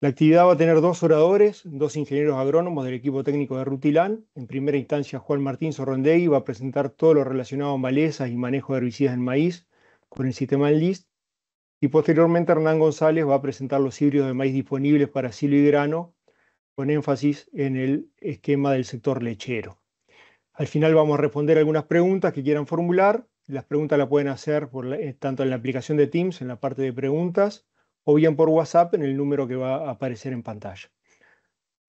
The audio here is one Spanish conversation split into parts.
La actividad va a tener dos oradores, dos ingenieros agrónomos del equipo técnico de Rutilán. En primera instancia, Juan Martín Sorrondegui va a presentar todo lo relacionado a malezas y manejo de herbicidas en maíz con el sistema list Y posteriormente, Hernán González va a presentar los híbridos de maíz disponibles para silo y grano, con énfasis en el esquema del sector lechero. Al final vamos a responder algunas preguntas que quieran formular. Las preguntas las pueden hacer tanto en la aplicación de Teams, en la parte de preguntas, o bien por WhatsApp en el número que va a aparecer en pantalla.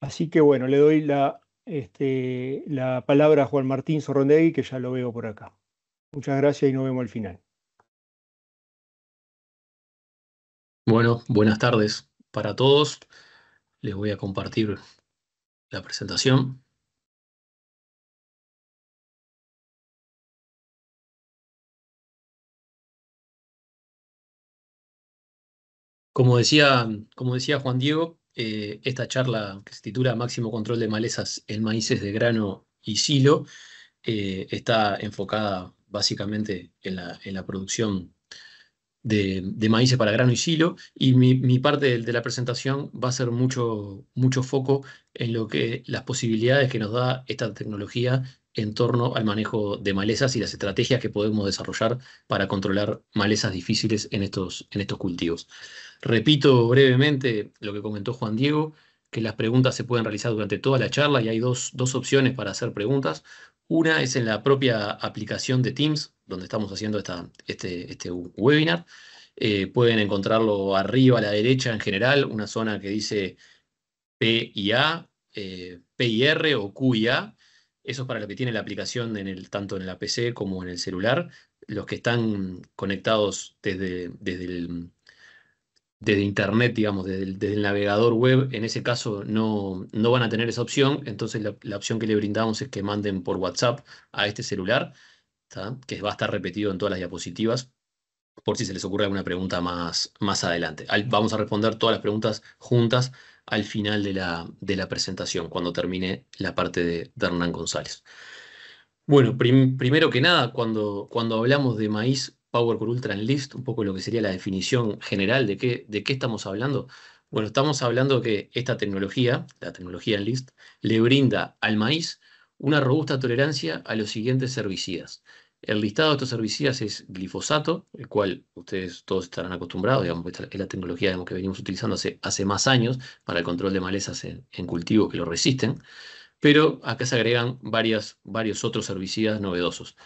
Así que bueno, le doy la, este, palabra a Juan Martín Sorrondegui, que ya lo veo por acá. Muchas gracias y nos vemos al final. Bueno, buenas tardes para todos. Les voy a compartir la presentación. Como decía, como decía Juan Diego, eh, esta charla que se titula Máximo Control de Malezas en Maíces de Grano y Silo eh, está enfocada básicamente en la, producción de, maíces para grano y silo, y mi, parte de, la presentación va a ser mucho, mucho foco en lo que las posibilidades que nos da esta tecnología en torno al manejo de malezas y las estrategias que podemos desarrollar para controlar malezas difíciles en estos, en estos cultivos. Repito brevemente lo que comentó Juan Diego, que las preguntas se pueden realizar durante toda la charla y hay dos, opciones para hacer preguntas. Una es en la propia aplicación de Teams, donde estamos haciendo esta, este, este webinar. Eh, pueden encontrarlo arriba a la derecha en general, una zona que dice PIA, eh, PIR o QIA, eso es para los que tienen la aplicación tanto en la PC como en el celular. Los que están conectados desde, el, Internet, digamos, desde el, navegador web, en ese caso no, van a tener esa opción. Entonces la, opción que le brindamos es que manden por WhatsApp a este celular, que va a estar repetido en todas las diapositivas, por si se les ocurre alguna pregunta más, más adelante. Vamos a responder todas las preguntas juntas al final de la, presentación, cuando termine la parte de, Hernán González. Bueno, primero que nada, cuando, cuando hablamos de maíz Power Core Ultra en List, un poco lo que sería la definición general de qué, de qué estamos hablando. Bueno, estamos hablando que esta tecnología, la tecnología List, le brinda al maíz una robusta tolerancia a los siguientes herbicidas. El listado de estos herbicidas es glifosato, el cual ustedes todos estarán acostumbrados, digamos, es la tecnología que venimos utilizando hace, más años para el control de malezas en, cultivo que lo resisten, pero acá se agregan varios otros herbicidas novedosos.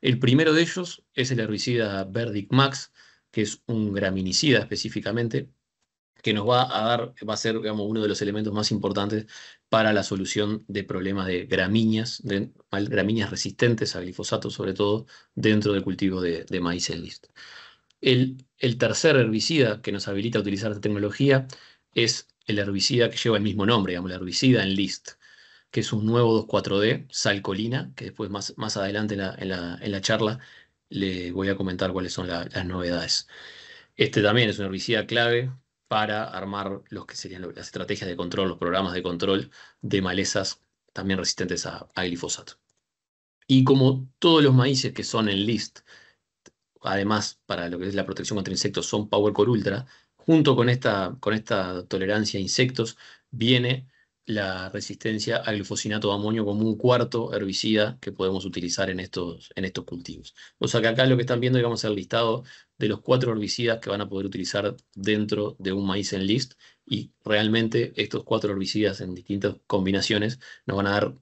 El primero de ellos es el herbicida Verdic Max, que es un graminicida específicamente, que nos va a dar, va a ser digamos, uno de los elementos más importantes para la solución de problemas de gramíneas, gramíneas resistentes a glifosato, sobre todo dentro del cultivo de, maíz en list. El, tercer herbicida que nos habilita a utilizar esta tecnología es el herbicida que lleva el mismo nombre, digamos, el herbicida en list, que es un nuevo 2,4-D, salcolina, que después más, más adelante en la, charla le voy a comentar cuáles son las novedades. Este también es un herbicida clave para armar los que serían las estrategias de control, los programas de control de malezas también resistentes a, glifosato. Y como todos los maíces que son en list, además para lo que es la protección contra insectos, son PowerCore Ultra, junto con esta, con esta tolerancia a insectos viene la resistencia al glufosinato de amonio como un cuarto herbicida que podemos utilizar en estos, en estos cultivos. O sea que acá lo que están viendo, digamos, es el listado de los cuatro herbicidas que van a poder utilizar dentro de un maíz en list y realmente estos cuatro herbicidas en distintas combinaciones nos van a dar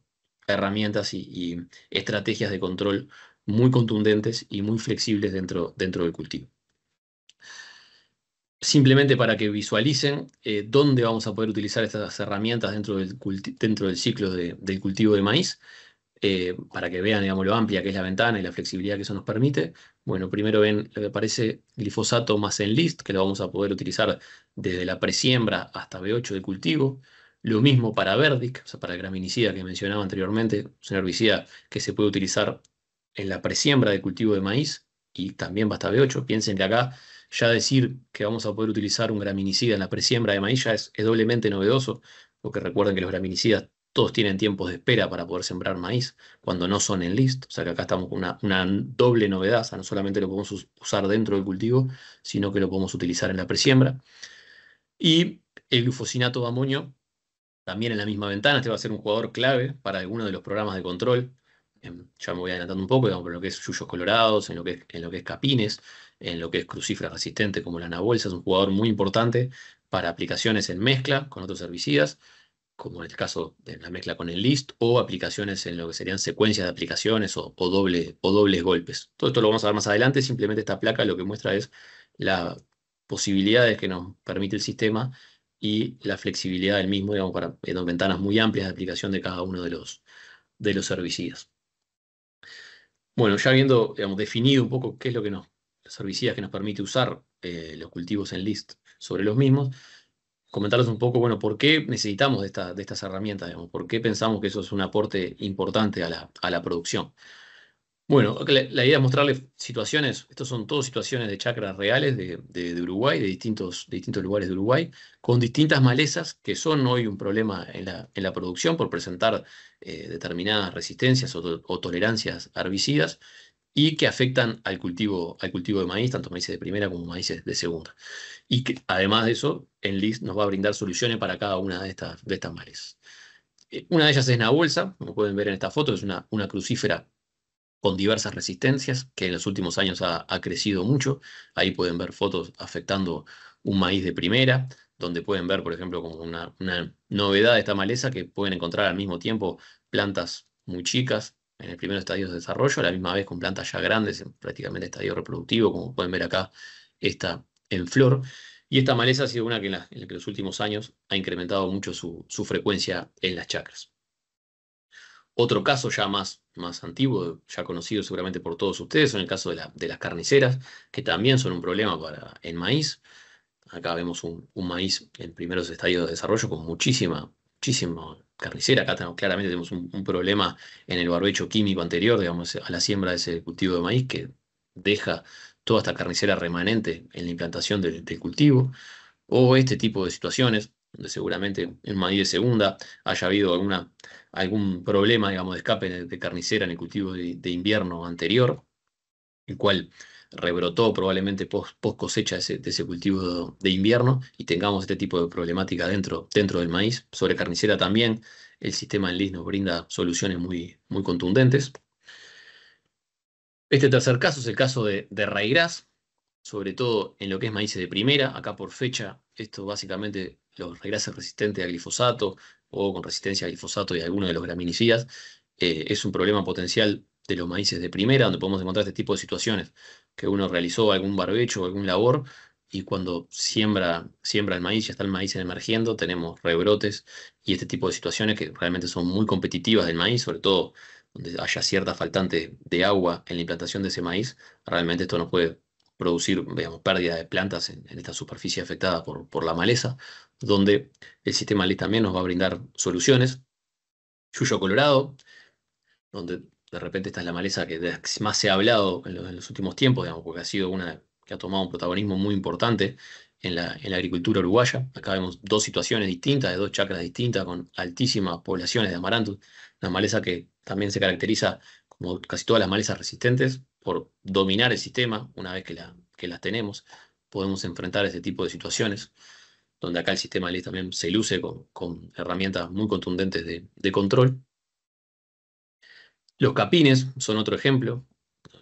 herramientas y, y estrategias de control muy contundentes y muy flexibles dentro, dentro del cultivo simplemente para que visualicen eh, dónde vamos a poder utilizar estas herramientas dentro del, dentro del ciclo del cultivo de maíz, eh, para que vean digamos, lo amplia que es la ventana y la flexibilidad que eso nos permite. Bueno, primero ven lo que aparece glifosato más en list que lo vamos a poder utilizar desde la presiembra hasta B8 de cultivo. Lo mismo para Verdic, o sea, para el graminicida que mencionaba anteriormente, es un herbicida que se puede utilizar en la presiembra de cultivo de maíz y también hasta B8. Piensen que acá ya decir que vamos a poder utilizar un graminicida en la presiembra de maíz ya es, doblemente novedoso, porque recuerden que los graminicidas todos tienen tiempos de espera para poder sembrar maíz cuando no son en list. O sea que acá estamos con una, doble novedad. no solamente lo podemos usar dentro del cultivo, sino que lo podemos utilizar en la presiembra. Y el glufosinato de amonio, también en la misma ventana. Este va a ser un jugador clave para alguno de los programas de control. Em, ya me voy adelantando un poco, digamos, en lo que es yuyos colorados, en lo que en lo que es capines, en lo que es crucifra resistente como la bolsa es un jugador muy importante para aplicaciones en mezcla con otros herbicidas, como en el este caso de la mezcla con el list, o aplicaciones en lo que serían secuencias de aplicaciones o, doble, o dobles golpes. Todo esto lo vamos a ver más adelante, simplemente esta placa lo que muestra es las posibilidades que nos permite el sistema y la flexibilidad del mismo, digamos, para en eh, ventanas muy amplias de aplicación de cada uno de los, de los herbicidas. Bueno, ya habiendo definido un poco qué es lo que nos herbicidas que nos permite usar eh, los cultivos en list sobre los mismos, comentarles un poco, bueno, ¿por qué necesitamos de, estas herramientas? ¿Por qué pensamos que eso es un aporte importante a la, producción? Bueno, la, idea es mostrarles situaciones, estas son todas situaciones de chacras reales de, de, Uruguay, de distintos, distintos, lugares de Uruguay, con distintas malezas que son hoy un problema en la, producción por presentar eh, determinadas resistencias o, o tolerancias herbicidas y que afectan al cultivo, al cultivo de maíz, tanto maíces de primera como maíces de segunda. Y que además de eso, Enlist nos va a brindar soluciones para cada una de estas, de eh, Una de ellas es una bolsa, como pueden ver en esta foto, es una, una crucífera con diversas resistencias, que en los últimos años ha, crecido mucho. Ahí pueden ver fotos afectando un maíz de primera, donde pueden ver, por ejemplo, como una, una novedad de esta maleza, que pueden encontrar al mismo tiempo plantas muy chicas, en el primer estadio de desarrollo, a la misma vez con plantas ya grandes, en prácticamente estadio reproductivo, como pueden ver acá, esta en flor. Y esta maleza ha sido una que en, los últimos años ha incrementado mucho su, frecuencia en las chacras. Otro caso ya más, más antiguo, ya conocido seguramente por todos ustedes, son el caso de, las carniceras, que también son un problema para el maíz. Acá vemos un, maíz en primeros estadios de desarrollo con muchísima, muchísima carnicera, acá claramente tenemos un, problema en el barbecho químico anterior, digamos, a la siembra de ese cultivo de maíz que deja toda esta carnicera remanente en la implantación del, cultivo, o este tipo de situaciones, donde seguramente en maíz de segunda haya habido alguna, algún problema, digamos, de escape de, carnicera en el cultivo de, de invierno anterior, el cual rebrotó probablemente post, cosecha de ese, cultivo de invierno y tengamos este tipo de problemática dentro, del maíz. Sobre carnicera también, el sistema en LIS nos brinda soluciones muy, contundentes. Este tercer caso es el caso de, de sobre todo en lo que es maíces de primera, acá por fecha, esto básicamente los raigrases resistentes a glifosato o con resistencia a glifosato y alguno de los graminicidas, eh, es un problema potencial de los maíces de primera, donde podemos encontrar este tipo de situaciones que uno realizó algún barbecho o algún labor y cuando siembra, siembra el maíz, ya está el maíz emergiendo, tenemos rebrotes y este tipo de situaciones que realmente son muy competitivas del maíz, sobre todo donde haya cierta faltante de agua en la implantación de ese maíz, realmente esto nos puede producir digamos, pérdida de plantas en, esta superficie afectada por, por, la maleza, donde el sistema LIS también nos va a brindar soluciones. Yuyo Colorado, donde de repente esta es la maleza que más se ha hablado en los, últimos tiempos, digamos, porque ha sido una que ha tomado un protagonismo muy importante en la, en la, agricultura uruguaya. Acá vemos dos situaciones distintas, de dos chacras distintas, con altísimas poblaciones de amaranto, una maleza que también se caracteriza, como casi todas las malezas resistentes, por dominar el sistema una vez que, la, que las tenemos. Podemos enfrentar ese tipo de situaciones, donde acá el sistema también se luce con, con herramientas muy contundentes de, de control. Los capines son otro ejemplo,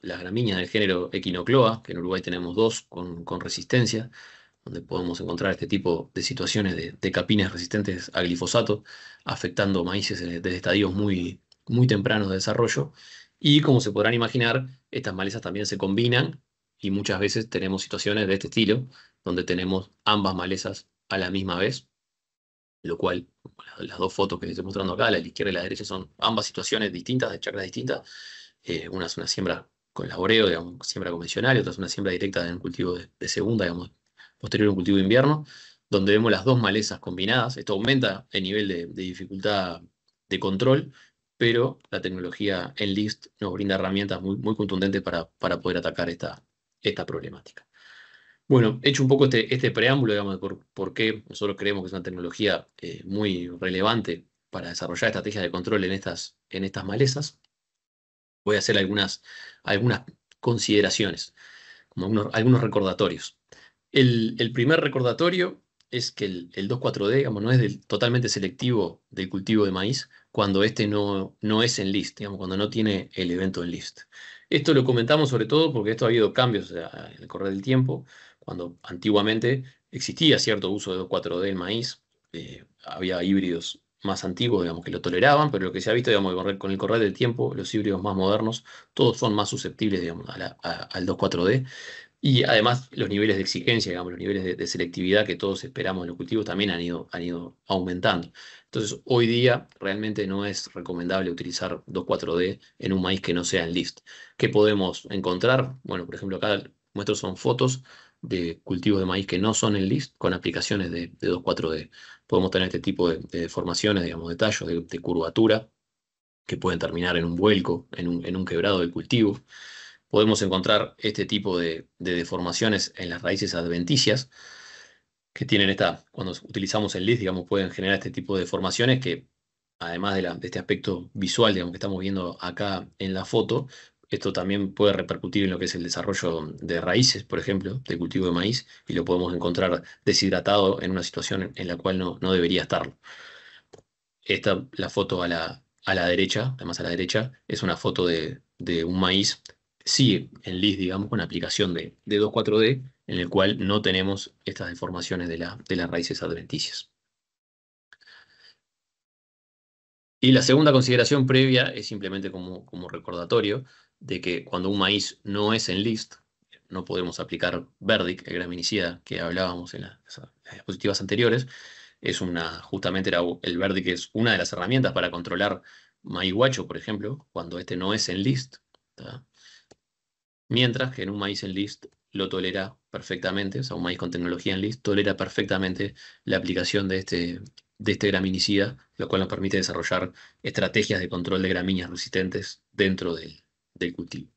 las gramíneas del género Equinocloa, que en Uruguay tenemos dos con, resistencia, donde podemos encontrar este tipo de situaciones de, capines resistentes a glifosato, afectando maíces eh, desde estadios muy, muy tempranos de desarrollo. Y como se podrán imaginar, estas malezas también se combinan y muchas veces tenemos situaciones de este estilo, donde tenemos ambas malezas a la misma vez, lo cual las, dos fotos que les estoy mostrando acá, la izquierda y la derecha, son ambas situaciones distintas, de chacras distintas. Eh, una es una siembra con laboreo, digamos, siembra convencional, y otra es una siembra directa de un cultivo de, segunda, digamos, posterior a un cultivo de invierno, donde vemos las dos malezas combinadas. Esto aumenta el nivel de, dificultad de control, pero la tecnología Enlist nos brinda herramientas muy, muy contundentes para, para poder atacar esta, esta problemática. Bueno, hecho un poco este, este preámbulo, digamos, por, por, qué nosotros creemos que es una tecnología eh, muy relevante para desarrollar estrategias de control en estas, en estas malezas, voy a hacer algunas, algunas consideraciones, como algunos, recordatorios. El, el, primer recordatorio es que el, el 2,4-D, digamos, no es del, totalmente selectivo del cultivo de maíz cuando este no, no es en list, digamos, cuando no tiene el evento en list. Esto lo comentamos sobre todo porque esto ha habido cambios en el correr del tiempo cuando antiguamente existía cierto uso de 24 d en maíz, eh, había híbridos más antiguos, digamos, que lo toleraban, pero lo que se ha visto, digamos, con el correr del tiempo, los híbridos más modernos, todos son más susceptibles, digamos, al 2,4-D. Y además los niveles de exigencia, digamos, los niveles de, selectividad que todos esperamos en los cultivos también han ido, han ido aumentando. Entonces, hoy día realmente no es recomendable utilizar 2,4-D en un maíz que no sea en list ¿Qué podemos encontrar? Bueno, por ejemplo, acá muestro son fotos de cultivos de maíz que no son en list con aplicaciones de, de 2,4D. Podemos tener este tipo de, deformaciones, digamos, de tallos, de, curvatura, que pueden terminar en un vuelco, en un, quebrado de cultivo. Podemos encontrar este tipo de, deformaciones en las raíces adventicias, que tienen esta, cuando utilizamos el list, digamos, pueden generar este tipo de deformaciones que además de, de, este aspecto visual digamos, que estamos viendo acá en la foto, esto también puede repercutir en lo que es el desarrollo de raíces, por ejemplo, de cultivo de maíz, y lo podemos encontrar deshidratado en una situación en la cual no, debería estarlo. Esta, la foto a la, la derecha, además a la derecha, es una foto de, un maíz, sí, en LIS, digamos, con aplicación de, 2,4-D, en el cual no tenemos estas deformaciones de, las raíces adventicias. Y la segunda consideración previa es simplemente como recordatorio, de que cuando un maíz no es en list, no podemos aplicar Verdic, el graminicida que hablábamos en las, diapositivas anteriores, es una, justamente era el Verdic es una de las herramientas para controlar maíz guacho, por ejemplo, cuando este no es en list. Mientras que en un maíz en list lo tolera perfectamente, o sea, un maíz con tecnología en list tolera perfectamente la aplicación de este, de este graminicida, lo cual nos permite desarrollar estrategias de control de gramíneas resistentes dentro del, del cultivo.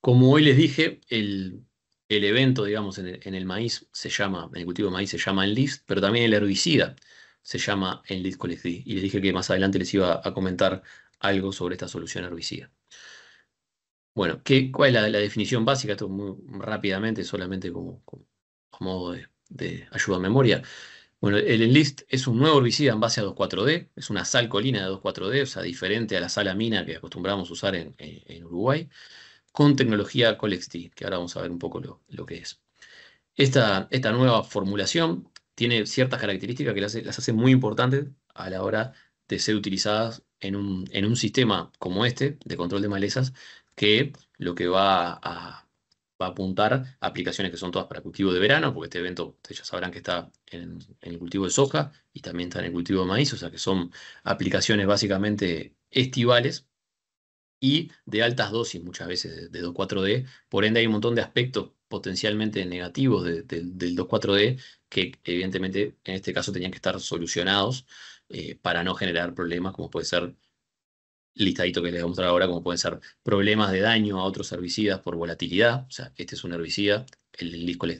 Como hoy les dije, el, el evento, digamos, en el, en el, maíz se llama, en el cultivo maíz se llama list pero también el herbicida se llama list list Y les dije que más adelante les iba a comentar algo sobre esta solución herbicida. Bueno, ¿qué, ¿cuál es la, definición básica? Esto muy rápidamente, solamente como, como, modo de, de ayuda a memoria. Bueno, el Enlist es un nuevo herbicida en base a 2,4-D, es una sal colina de 2,4-D, o sea, diferente a la salamina que acostumbramos usar en, Uruguay, con tecnología Colex-T, que ahora vamos a ver un poco lo, que es. Esta, esta, nueva formulación tiene ciertas características que las, las, hace muy importantes a la hora de ser utilizadas en un sistema como este de control de malezas, que lo que va a va a apuntar aplicaciones que son todas para cultivo de verano, porque este evento ustedes ya sabrán que está en, el cultivo de soja y también está en el cultivo de maíz, o sea que son aplicaciones básicamente estivales y de altas dosis muchas veces de, 2,4-D. Por ende hay un montón de aspectos potencialmente negativos del 2,4-D que evidentemente en este caso tenían que estar solucionados eh, para no generar problemas como puede ser listadito que les voy a mostrar ahora, como pueden ser problemas de daño a otros herbicidas por volatilidad, o sea, este es un herbicida, el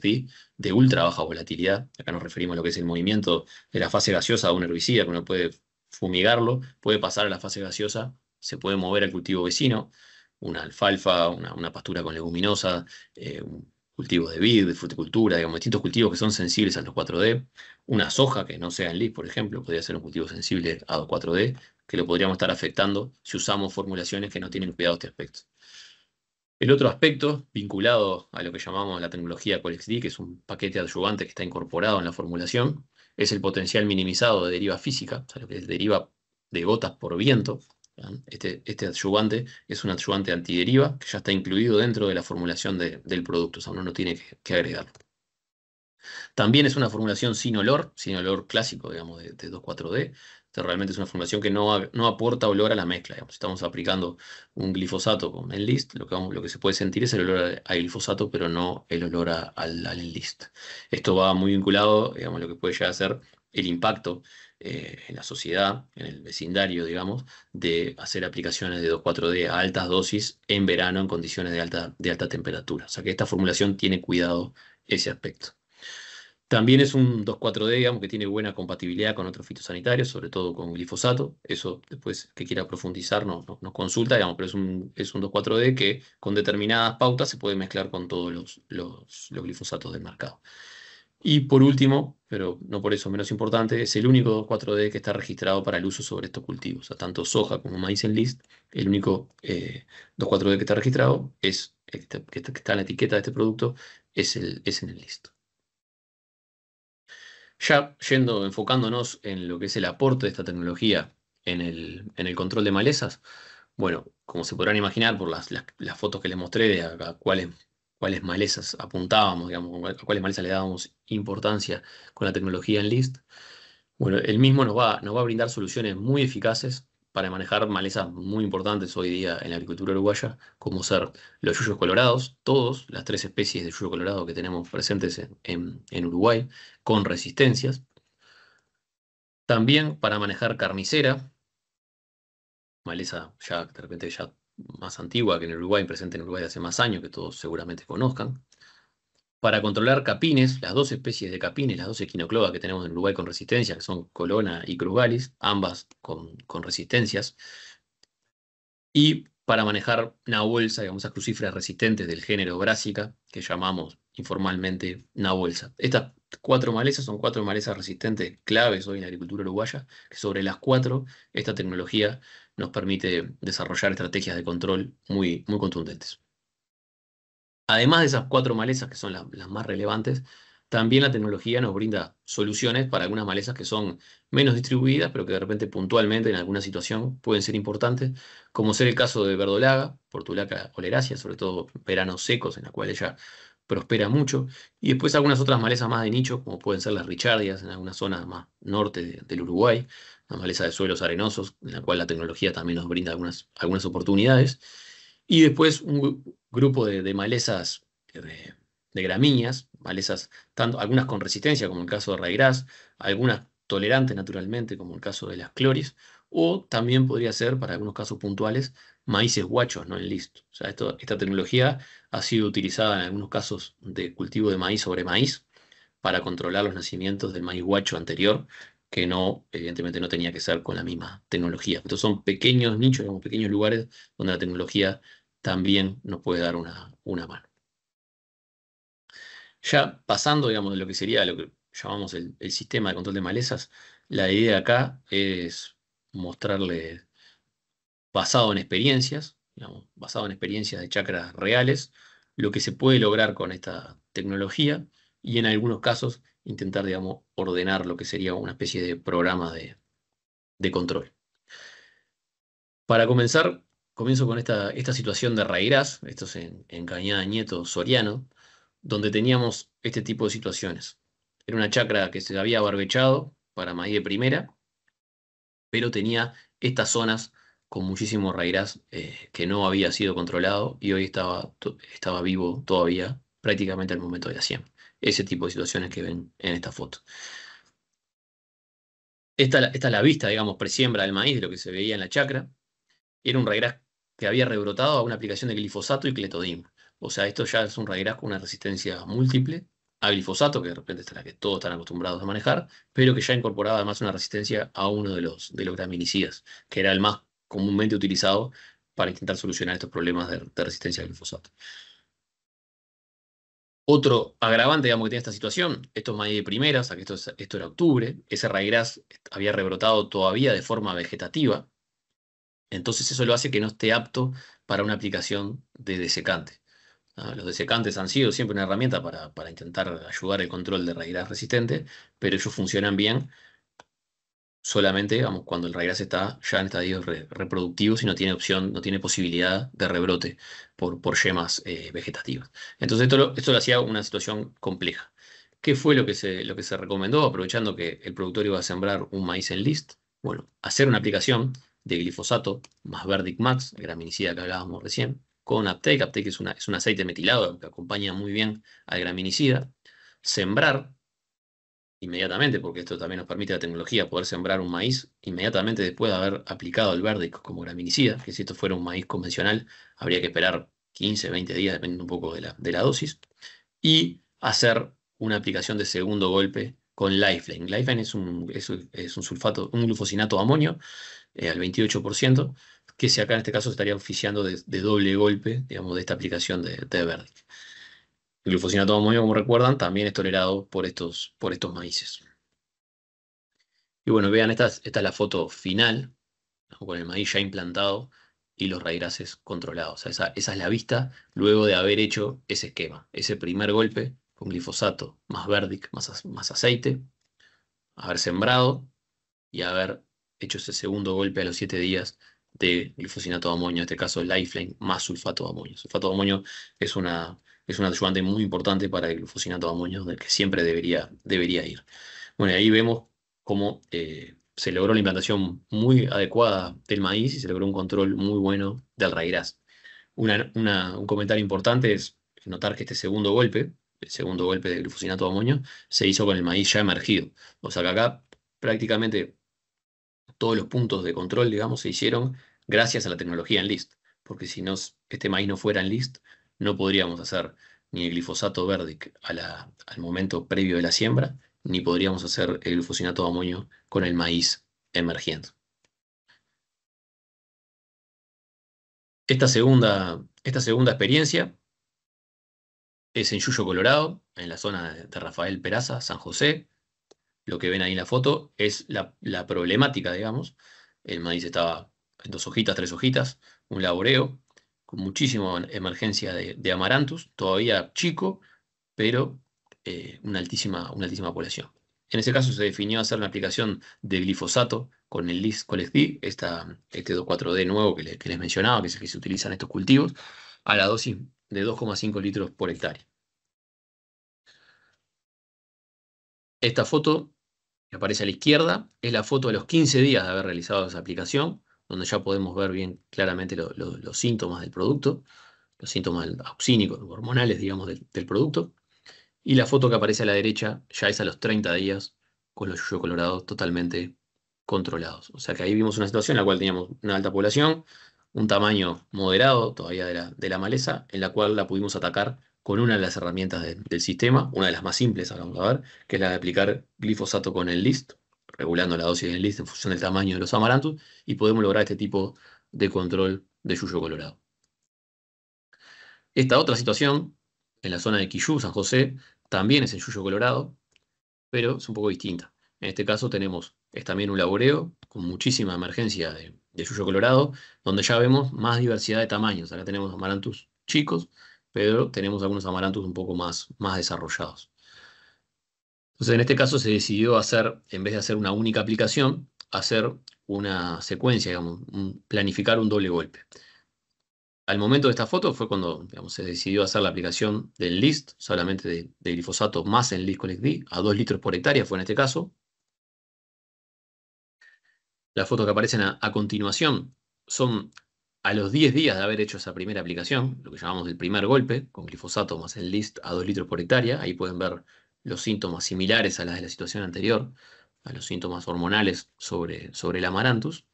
di, de ultra baja volatilidad, acá nos referimos a lo que es el movimiento de la fase gaseosa de un herbicida, que uno puede fumigarlo, puede pasar a la fase gaseosa, se puede mover al cultivo vecino, una alfalfa, una, pastura con leguminosa, eh, cultivos de vid, de fruticultura, digamos, distintos cultivos que son sensibles a los 4D, una soja que no sea en LIS, por ejemplo, podría ser un cultivo sensible a 4D, que lo podríamos estar afectando si usamos formulaciones que no tienen cuidado este aspecto. El otro aspecto vinculado a lo que llamamos la tecnología ColexD, que es un paquete adyuvante que está incorporado en la formulación, es el potencial minimizado de deriva física, o sea, lo que es deriva de gotas por viento. Este, este adyuvante es un adyuvante antideriva que ya está incluido dentro de la formulación del producto, o sea, uno no tiene que, que agregarlo. También es una formulación sin olor, sin olor clásico, digamos, de, de 2,4-D. realmente es una formulación que no, aporta olor a la mezcla. Si Estamos aplicando un glifosato con enlist, lo que, lo que se puede sentir es el olor a, glifosato, pero no el olor al, enlist. Esto va muy vinculado, digamos, a lo que puede llegar a ser el impacto eh, en la sociedad, en el vecindario, digamos, de hacer aplicaciones de 2,4-D a altas dosis en verano en condiciones de alta, de alta temperatura. O sea que esta formulación tiene cuidado ese aspecto. También es un 2,4-D, digamos, que tiene buena compatibilidad con otros fitosanitarios, sobre todo con glifosato. Eso después que quiera profundizar nos consulta, digamos, pero es un, es un 2,4-D que con determinadas pautas se puede mezclar con todos los, los, glifosatos del mercado. Y por último, pero no por eso menos importante, es el único 2,4-D que está registrado para el uso sobre estos cultivos. O sea, tanto soja como maíz en list, el único 2,4-D eh, que está registrado es, que está, en la etiqueta de este producto, es, el, es en el list. Ya yendo, enfocándonos en lo que es el aporte de esta tecnología en el, control de malezas, bueno, como se podrán imaginar por las, las, fotos que les mostré de a, cuáles, cuáles malezas apuntábamos, digamos, a cuáles malezas le dábamos importancia con la tecnología en List, bueno, el mismo nos va, nos va a brindar soluciones muy eficaces para manejar malezas muy importantes hoy día en la agricultura uruguaya, como ser los yuyos colorados, todos, las tres especies de yuyo colorado que tenemos presentes en, Uruguay, con resistencias. También para manejar carnicera, maleza ya de repente ya más antigua que en Uruguay, presente en Uruguay hace más años, que todos seguramente conozcan para controlar capines, las dos especies de capines, las dos equinocloa que tenemos en Uruguay con resistencia, que son Colona y crugalis, ambas con, resistencias, y para manejar nabolsa, digamos, esas crucíferas resistentes del género brásica, que llamamos informalmente nabolsa. Estas cuatro malezas son cuatro malezas resistentes claves hoy en la agricultura uruguaya, que sobre las cuatro esta tecnología nos permite desarrollar estrategias de control muy, muy contundentes. Además de esas cuatro malezas que son las más relevantes, también la tecnología nos brinda soluciones para algunas malezas que son menos distribuidas, pero que de repente puntualmente en alguna situación pueden ser importantes, como ser el caso de verdolaga, portulaca oleracea, sobre todo veranos secos en la cual ella prospera mucho, y después algunas otras malezas más de nicho, como pueden ser las richardias en algunas zonas más norte del Uruguay, la maleza de suelos arenosos, en la cual la tecnología también nos brinda algunas, algunas oportunidades, y después un, grupo de, malezas eh, de, gramíneas, malezas, tanto, algunas con resistencia, como el caso de raigras, algunas tolerantes naturalmente, como el caso de las cloris, o también podría ser, para algunos casos puntuales, maíces guachos, no en listo. O sea, esta tecnología ha sido utilizada en algunos casos de cultivo de maíz sobre maíz para controlar los nacimientos del maíz guacho anterior, que no, evidentemente no tenía que ser con la misma tecnología. Entonces son pequeños nichos, pequeños lugares donde la tecnología también nos puede dar una, mano. Ya pasando, digamos, de lo que sería lo que llamamos el, sistema de control de malezas, la idea acá es mostrarle basado en experiencias, basado en experiencias de chacras reales, lo que se puede lograr con esta tecnología y en algunos casos intentar, digamos, ordenar lo que sería una especie de programa de control. Para comenzar, Comienzo con esta, esta situación de Rairás, esto es en, Cañada Nieto Soriano, donde teníamos este tipo de situaciones. Era una chacra que se había barbechado para maíz de primera, pero tenía estas zonas con muchísimo rairás eh, que no había sido controlado y hoy estaba, estaba vivo todavía prácticamente al momento de la Ese tipo de situaciones que ven en esta foto. Esta, es la vista, digamos, presiembra del maíz de lo que se veía en la chacra. Era un raigrás que había rebrotado a una aplicación de glifosato y cletodim. O sea, esto ya es un raíz con una resistencia múltiple a glifosato, que de repente es la que todos están acostumbrados a manejar, pero que ya incorporaba además una resistencia a uno de los, de los graminicidas, que era el más comúnmente utilizado para intentar solucionar estos problemas de, resistencia al glifosato. Otro agravante, digamos, que tiene esta situación, esto es maíz de primera, o sea que esto, esto era octubre, ese raigras había rebrotado todavía de forma vegetativa, entonces eso lo hace que no esté apto para una aplicación de desecante. Los desecantes han sido siempre una herramienta para, intentar ayudar el control de raídas resistentes, pero ellos funcionan bien solamente cuando el raíz está ya en estadios reproductivos y no tiene opción, no tiene posibilidad de rebrote por, por yemas eh, vegetativas. Entonces esto lo, esto hacía una situación compleja. ¿Qué fue lo que, se, lo que se recomendó aprovechando que el productor iba a sembrar un maíz en list? Bueno, hacer una aplicación de glifosato más Verdic Max, el graminicida que hablábamos recién, con Aptec. Aptec es, es un aceite metilado que acompaña muy bien al graminicida. Sembrar inmediatamente, porque esto también nos permite la tecnología poder sembrar un maíz inmediatamente después de haber aplicado el Verdic como graminicida, que si esto fuera un maíz convencional habría que esperar 15, 20 días, dependiendo un poco la, de la dosis, y hacer una aplicación de segundo golpe con Lifeline. Lifeline es un, es, un sulfato, un glufosinato de amonio eh, al 28%, que se acá en este caso estaría oficiando de, doble golpe, digamos, de esta aplicación de, verde. El glufosinato de amonio, como recuerdan, también es tolerado por estos, por estos maíces. Y bueno, vean, esta, es, la foto final, con el maíz ya implantado y los raigrases controlados. esa, esa es la vista luego de haber hecho ese esquema, ese primer golpe con glifosato, más verdic, más, más aceite, haber sembrado y haber hecho ese segundo golpe a los 7 días de glifosinato de amonio, en este caso lifeline más sulfato de amonio. Sulfato de amonio es una, es un ayudante muy importante para el glifosinato de amonio del que siempre debería, debería ir. Bueno, ahí vemos cómo eh, se logró la implantación muy adecuada del maíz y se logró un control muy bueno del raigras. un comentario importante es notar que este segundo golpe el segundo golpe de glufosinato de amonio, se hizo con el maíz ya emergido. O sea que acá prácticamente todos los puntos de control, digamos, se hicieron gracias a la tecnología en list, porque si no, este maíz no fuera en list, no podríamos hacer ni el glifosato verde al momento previo de la siembra, ni podríamos hacer el glufosinato de amonio con el maíz emergiendo. Esta segunda, esta segunda experiencia es en Yuyo, Colorado, en la zona de Rafael Peraza, San José. Lo que ven ahí en la foto es la, problemática, digamos. El maíz estaba en dos hojitas, tres hojitas, un laboreo, con muchísima emergencia de, de todavía chico, pero eh, una, altísima, una altísima población. En ese caso se definió hacer una aplicación de glifosato con el lis esta, este 2,4-D nuevo que, les mencionaba, que es que se utiliza en estos cultivos, a la dosis de 2,5 litros por hectárea. Esta foto que aparece a la izquierda es la foto de los 15 días de haber realizado esa aplicación, donde ya podemos ver bien claramente los síntomas del producto, los síntomas auxínicos, hormonales, digamos, del, producto. Y la foto que aparece a la derecha ya es a los 30 días con los yuyos colorados totalmente controlados. O sea que ahí vimos una situación en la cual teníamos una alta población, un tamaño moderado todavía de la, maleza, en la cual la pudimos atacar con una de las herramientas del sistema, una de las más simples, ahora vamos a ver, que es la de aplicar glifosato con el list, regulando la dosis del list en función del tamaño de los amarantos, y podemos lograr este tipo de control de yuyo colorado. Esta otra situación, en la zona de Quillú, San José, también es el yuyo colorado, pero es un poco distinta. En este caso tenemos, es también un laboreo con muchísima emergencia de de Yuyo Colorado, donde ya vemos más diversidad de tamaños. Acá tenemos amarantus chicos, pero tenemos algunos amarantus un poco más, más desarrollados. Entonces, en este caso se decidió hacer, en vez de hacer una única aplicación, hacer una secuencia, digamos, planificar un doble golpe. Al momento de esta foto fue cuando se decidió hacer la aplicación del list, solamente de, glifosato más en list connect a 2 litros por hectárea fue en este caso, las fotos que aparecen a, continuación son a los 10 días de haber hecho esa primera aplicación, lo que llamamos el primer golpe, con glifosato más el list a 2 litros por hectárea. Ahí pueden ver los síntomas similares a las de la situación anterior, a los síntomas hormonales sobre, sobre el amaranthus.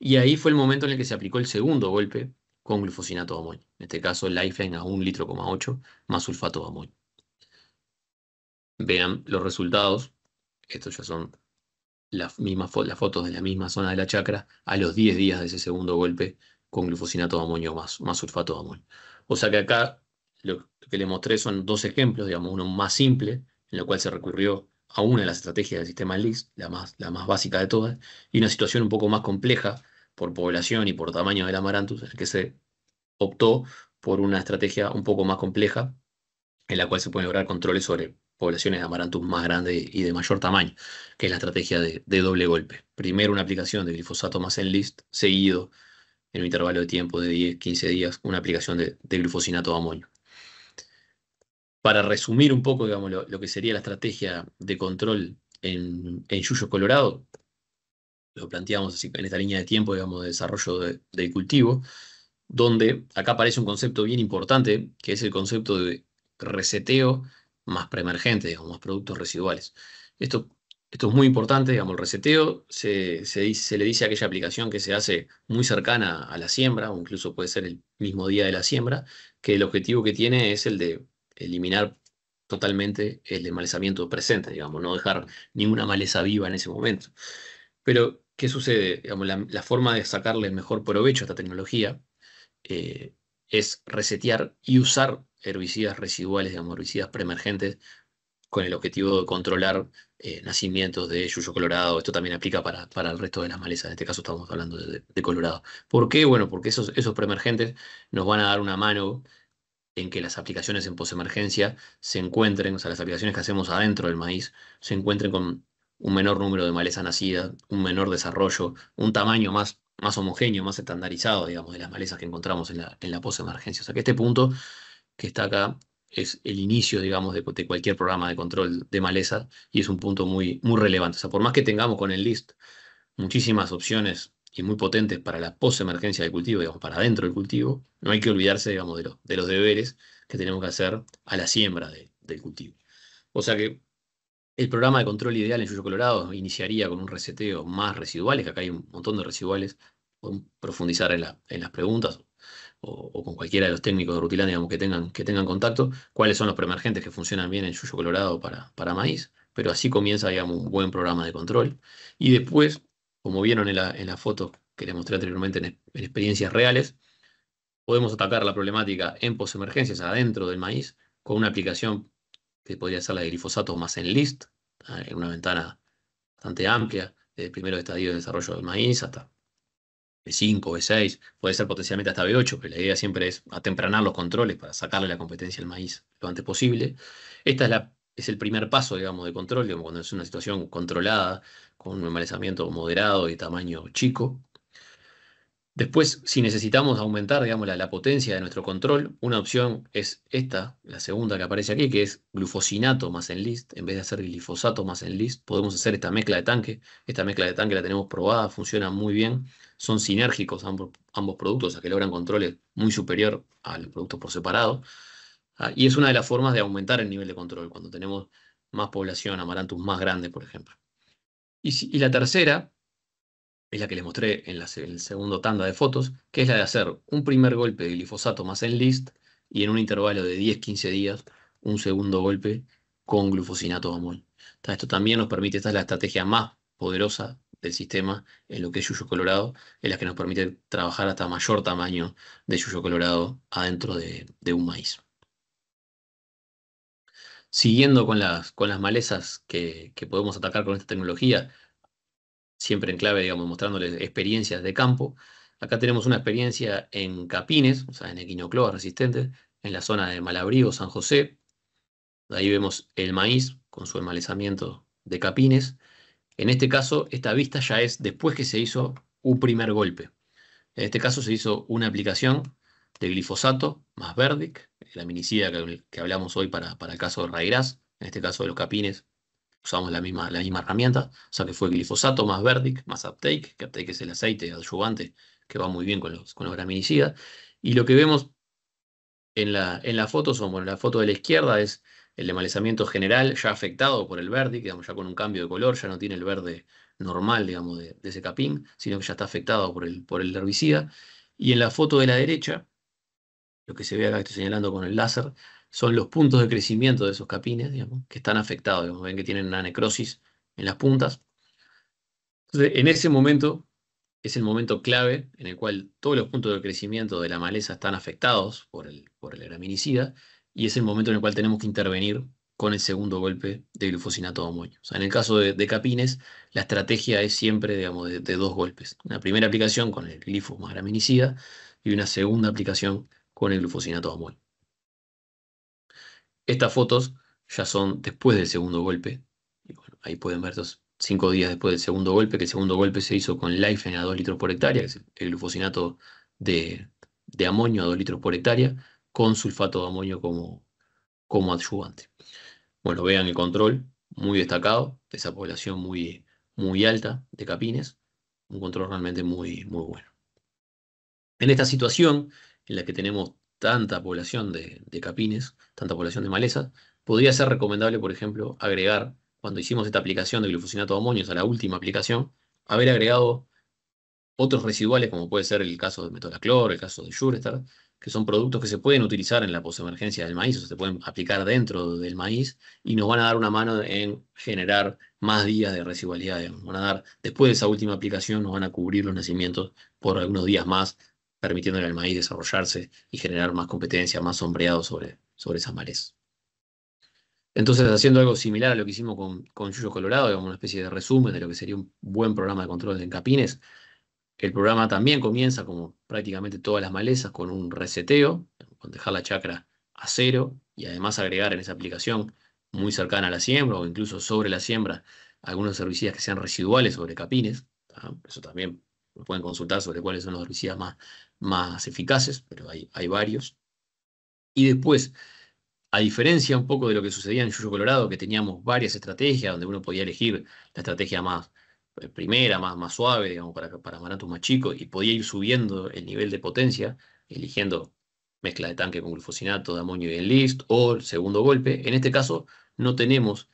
Y ahí fue el momento en el que se aplicó el segundo golpe con glifosinato de amonio. En este caso, el Lifeline a 1,8 litro, más sulfato de amonio. Vean los resultados. Estos ya son las fotos de la misma zona de la chacra a los 10 días de ese segundo golpe con glufosinato de amonio más, más sulfato de amonio. O sea que acá lo que le mostré son dos ejemplos, digamos, uno más simple, en lo cual se recurrió a una de las estrategias del sistema LIS, la más, la más básica de todas, y una situación un poco más compleja por población y por tamaño del amaranthus, en el que se optó por una estrategia un poco más compleja, en la cual se pueden lograr controles sobre poblaciones de amaranthus más grandes y de mayor tamaño, que es la estrategia de, doble golpe. Primero una aplicación de glifosato más Enlist, seguido en un intervalo de tiempo de 10, 15 días, una aplicación de, glifosinato glufosinato amonio. Para resumir un poco, digamos, lo, que sería la estrategia de control en, yuyos Colorado, lo planteamos en esta línea de tiempo, digamos, de desarrollo del cultivo, donde acá aparece un concepto bien importante, que es el concepto de reseteo más preemergentes, digamos, más productos residuales. Esto, esto es muy importante, digamos, el reseteo se, se, le dice a aquella aplicación que se hace muy cercana a la siembra, o incluso puede ser el mismo día de la siembra, que el objetivo que tiene es el de eliminar totalmente el desmalezamiento presente, digamos, no dejar ninguna maleza viva en ese momento. Pero, ¿qué sucede? la, forma de sacarle el mejor provecho a esta tecnología eh, es resetear y usar herbicidas residuales, digamos, herbicidas preemergentes, con el objetivo de controlar eh, nacimientos de yuyo colorado. Esto también aplica para, para, el resto de las malezas. En este caso estamos hablando de, colorado. ¿Por qué? Bueno, porque esos, esos preemergentes nos van a dar una mano en que las aplicaciones en posemergencia se encuentren, o sea, las aplicaciones que hacemos adentro del maíz, se encuentren con un menor número de maleza nacida, un menor desarrollo, un tamaño más, más homogéneo, más estandarizado, digamos, de las malezas que encontramos en la, en la posemergencia. O sea, que este punto que está acá es el inicio, digamos, de, cualquier programa de control de maleza y es un punto muy, muy relevante. O sea, por más que tengamos con el list muchísimas opciones y muy potentes para la emergencia del cultivo, digamos, para dentro del cultivo, no hay que olvidarse, digamos, de, de los deberes que tenemos que hacer a la siembra del cultivo. O sea que el programa de control ideal en Yuyo Colorado iniciaría con un reseteo más residuales, que acá hay un montón de residuales, podemos profundizar en, en las preguntas o, con cualquiera de los técnicos de Rutilán, digamos, que tengan, que tengan contacto, cuáles son los preemergentes que funcionan bien en Yuyo Colorado para, para maíz, pero así comienza, digamos, un buen programa de control. Y después, como vieron en la, foto que les mostré anteriormente en, experiencias reales, podemos atacar la problemática en posemergencias adentro del maíz con una aplicación que podría ser la de glifosato más en list, ¿eh? en una ventana bastante amplia, desde primero estadio de desarrollo del maíz hasta B5, B6, puede ser potencialmente hasta B8, pero la idea siempre es atempranar los controles para sacarle la competencia al maíz lo antes posible. Este es el primer paso, digamos, de control, cuando es una situación controlada, con un embalazamiento moderado y tamaño chico. Después, si necesitamos aumentar, digamos, la, potencia de nuestro control, una opción es esta, la segunda que aparece aquí, que es glufosinato más enlist. En vez de hacer glifosato más enlist, podemos hacer esta mezcla de tanque. Esta mezcla de tanque la tenemos probada, funciona muy bien. Son sinérgicos ambos, productos, o sea que logran controles muy superior a los productos por separado. Ah, y es una de las formas de aumentar el nivel de control, cuando tenemos más población, amaranthus más grande, por ejemplo. y la tercera es la que les mostré en la, segundo tanda de fotos, que es la de hacer un primer golpe de glifosato más en list y en un intervalo de 10-15 días un segundo golpe con glufosinato amol. Esto también nos permite, esta es la estrategia más poderosa del sistema en lo que es yuyo colorado, es la que nos permite trabajar hasta mayor tamaño de yuyo colorado adentro de, un maíz. Siguiendo con las, malezas que podemos atacar con esta tecnología, siempre en clave, digamos, mostrándoles experiencias de campo. Acá tenemos una experiencia en capines, o sea, en equinocloas resistente, en la zona de Malabrigo, San José. Ahí vemos el maíz con su enmalezamiento de capines. En este caso, esta vista ya es después que se hizo un primer golpe. En este caso se hizo una aplicación de glifosato más verdic, la minicida que, hablamos hoy para, para el caso de Raigras, en este caso de los capines usamos la misma, la misma herramienta, o sea que fue glifosato más verdic más uptake, que uptake es el aceite adyuvante que va muy bien con los, con los graminicidas, y lo que vemos en la, en la foto son, bueno, la foto de la izquierda es el demalezamiento general ya afectado por el verdic, digamos, ya con un cambio de color, ya no tiene el verde normal, digamos, de, ese capín, sino que ya está afectado por el, por el herbicida, y en la foto de la derecha, lo que se ve acá, estoy señalando con el láser, son los puntos de crecimiento de esos capines, digamos, que están afectados, digamos, ven que tienen una necrosis en las puntas. en ese momento es el momento clave en el cual todos los puntos de crecimiento de la maleza están afectados por el, por el graminicida y es el momento en el cual tenemos que intervenir con el segundo golpe de glufosinato de amonio. en el caso de, capines, la estrategia es siempre, digamos, de, dos golpes. Una primera aplicación con el glifos más graminicida y una segunda aplicación con el glufosinato de amonio. Estas fotos ya son después del segundo golpe. ahí pueden ver estos cinco días después del segundo golpe, que el segundo golpe se hizo con lifeline a 2 litros por hectárea, es el glufosinato de, amonio a 2 litros por hectárea, con sulfato de amonio como, como adyuvante. Bueno, vean el control, muy destacado, de esa población muy, muy alta de capines, un control realmente muy, muy bueno. En esta situación en la que tenemos tanta población de, capines, tanta población de malezas, podría ser recomendable, por ejemplo, agregar, cuando hicimos esta aplicación de glufosinato de amonios a la última aplicación, haber agregado otros residuales, como puede ser el caso de metolaclor, el caso de Shurestar, que son productos que se pueden utilizar en la posemergencia del maíz, o se pueden aplicar dentro del maíz y nos van a dar una mano en generar más días de residualidad. Van a dar, después de esa última aplicación, nos van a cubrir los nacimientos por algunos días más permitiéndole al maíz desarrollarse y generar más competencia, más sombreado sobre, sobre esas Entonces, haciendo algo similar a lo que hicimos con, con Yuyo Colorado, digamos, una especie de resumen de lo que sería un buen programa de control de capines, el programa también comienza, como prácticamente todas las malezas, con un reseteo, con dejar la chacra a cero y además agregar en esa aplicación muy cercana a la siembra o incluso sobre la siembra algunos herbicidas que sean residuales sobre capines. Eso también pueden consultar sobre cuáles son los herbicidas más, más eficaces, pero hay, hay varios. Y después, a diferencia un poco de lo que sucedía en Yuyo Colorado, que teníamos varias estrategias donde uno podía elegir la estrategia más eh, primera, más, más suave, digamos, para, para manatos más chicos, y podía ir subiendo el nivel de potencia, eligiendo mezcla de tanque con glufosinato, de amonio y list o el segundo golpe. En este caso, no tenemos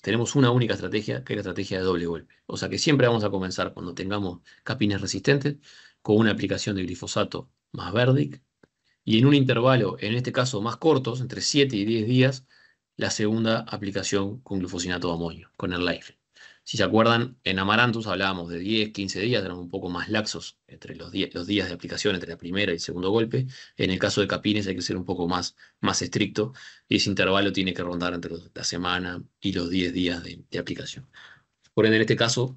tenemos una única estrategia, que es la estrategia de doble golpe. O sea que siempre vamos a comenzar cuando tengamos capines resistentes con una aplicación de glifosato más verdic y en un intervalo, en este caso más cortos, entre 7 y 10 días, la segunda aplicación con glufosinato de amonio, con el life. Si se acuerdan, en Amarantus hablábamos de 10, 15 días, eran un poco más laxos entre los, días de aplicación, entre la primera y el segundo golpe. En el caso de Capines hay que ser un poco más, más estricto y ese intervalo tiene que rondar entre la semana y los 10 días de, aplicación. Por ende, en este caso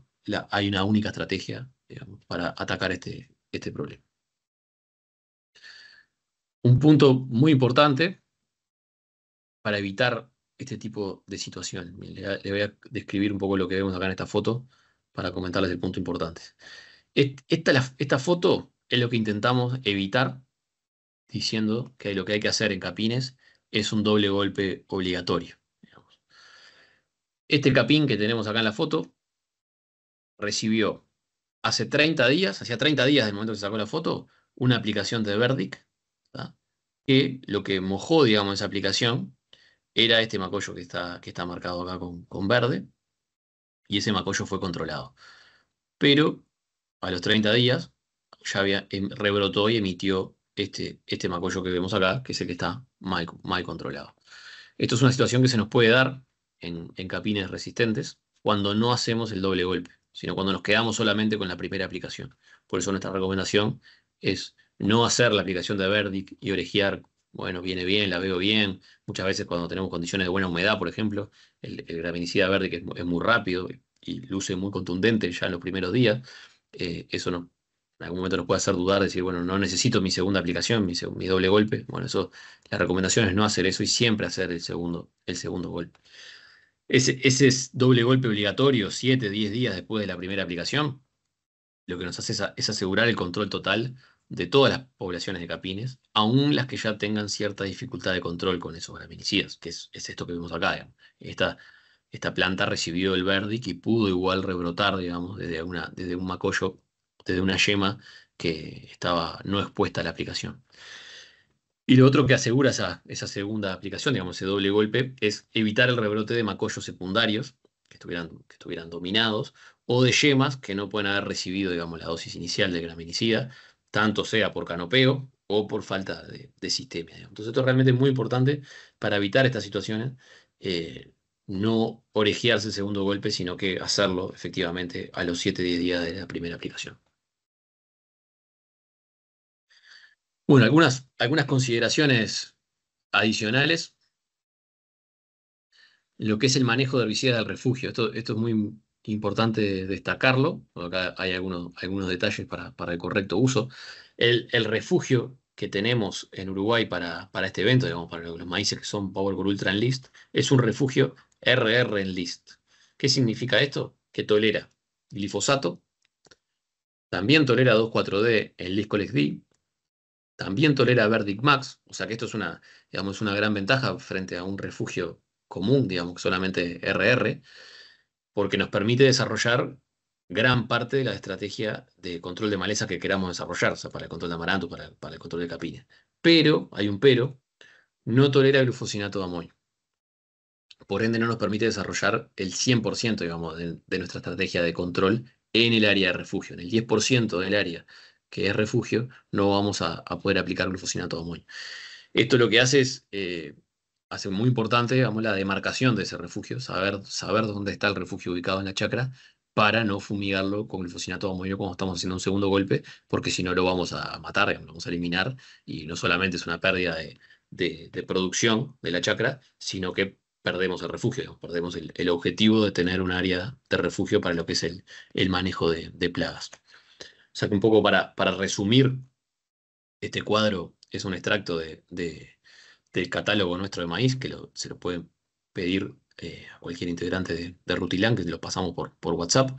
hay una única estrategia para atacar este, este problema. Un punto muy importante para evitar este tipo de situación. Le, voy a describir un poco lo que vemos acá en esta foto para comentarles el punto importante. Esta, esta foto es lo que intentamos evitar diciendo que lo que hay que hacer en capines es un doble golpe obligatorio. Este capín que tenemos acá en la foto recibió hace 30 días, hacía 30 días del momento que se sacó la foto, una aplicación de Verdict que lo que mojó, digamos, esa aplicación era este macollo que está, que está marcado acá con, verde, y ese macollo fue controlado. Pero a los 30 días ya había, em, rebrotó y emitió este, este macollo que vemos acá, que es el que está mal, controlado. Esto es una situación que se nos puede dar en, capines resistentes cuando no hacemos el doble golpe, sino cuando nos quedamos solamente con la primera aplicación. Por eso nuestra recomendación es no hacer la aplicación de Verdict y orejear bueno, viene bien, la veo bien. Muchas veces cuando tenemos condiciones de buena humedad, por ejemplo, el, graminicida verde que es, muy rápido y luce muy contundente ya en los primeros días, eh, eso no, en algún momento nos puede hacer dudar, decir, bueno, no necesito mi segunda aplicación, mi, doble golpe. Bueno, eso, la recomendación es no hacer eso y siempre hacer el segundo, el segundo golpe. Ese, doble golpe obligatorio 7, 10 días después de la primera aplicación, lo que nos hace es asegurar el control total de todas las poblaciones de capines, aún las que ya tengan cierta dificultad de control con esos graminicidas, que es, esto que vemos acá. Esta, planta recibió el verdict y pudo igual rebrotar, digamos, desde, una, un macollo, desde una yema que estaba no expuesta a la aplicación. Y lo otro que asegura esa, segunda aplicación, digamos, ese doble golpe, es evitar el rebrote de macollos secundarios que estuvieran, dominados o de yemas que no pueden haber recibido, digamos, la dosis inicial de graminicida tanto sea por canopeo o por falta de, sistema. Entonces esto es realmente muy importante para evitar estas situaciones, eh, no orejearse el segundo golpe, sino que hacerlo efectivamente a los 7-10 días de la primera aplicación. Bueno, algunas, algunas consideraciones adicionales. Lo que es el manejo de visita del refugio. Esto, esto es muy, importante destacarlo, acá hay algunos, algunos detalles para, el correcto uso, el, refugio que tenemos en Uruguay para, este evento, digamos, para los maíces que son Power Group Ultra list, es un refugio RR list. ¿Qué significa esto? Que tolera glifosato, también tolera 2,4-D en colex D, también tolera Verdict Max, o sea que esto es una, digamos, una gran ventaja frente a un refugio común, digamos, que solamente RR, porque nos permite desarrollar gran parte de la estrategia de control de maleza que queramos desarrollar, o sea, para el control de amaranto, para, el control de capines. Pero, hay un pero, no tolera glufosinato de amonio. Por ende, no nos permite desarrollar el 100% digamos, de, nuestra estrategia de control en el área de refugio. En el 10% del área que es refugio, no vamos a, poder aplicar glufosinato de amonio. Esto lo que hace es eh, hace muy importante, digamos, la demarcación de ese refugio, saber, saber dónde está el refugio ubicado en la chacra para no fumigarlo con glifosinato amonio cuando estamos haciendo un segundo golpe, porque si no lo vamos a matar, lo vamos a eliminar, y no solamente es una pérdida de, producción de la chacra, sino que perdemos el refugio, perdemos el, objetivo de tener un área de refugio para lo que es el, el manejo de, plagas. O sea que un poco para, para resumir, este cuadro es un extracto de del catálogo nuestro de maíz, que se lo pueden pedir eh, a cualquier integrante de, de Rutilán, que lo pasamos por, WhatsApp,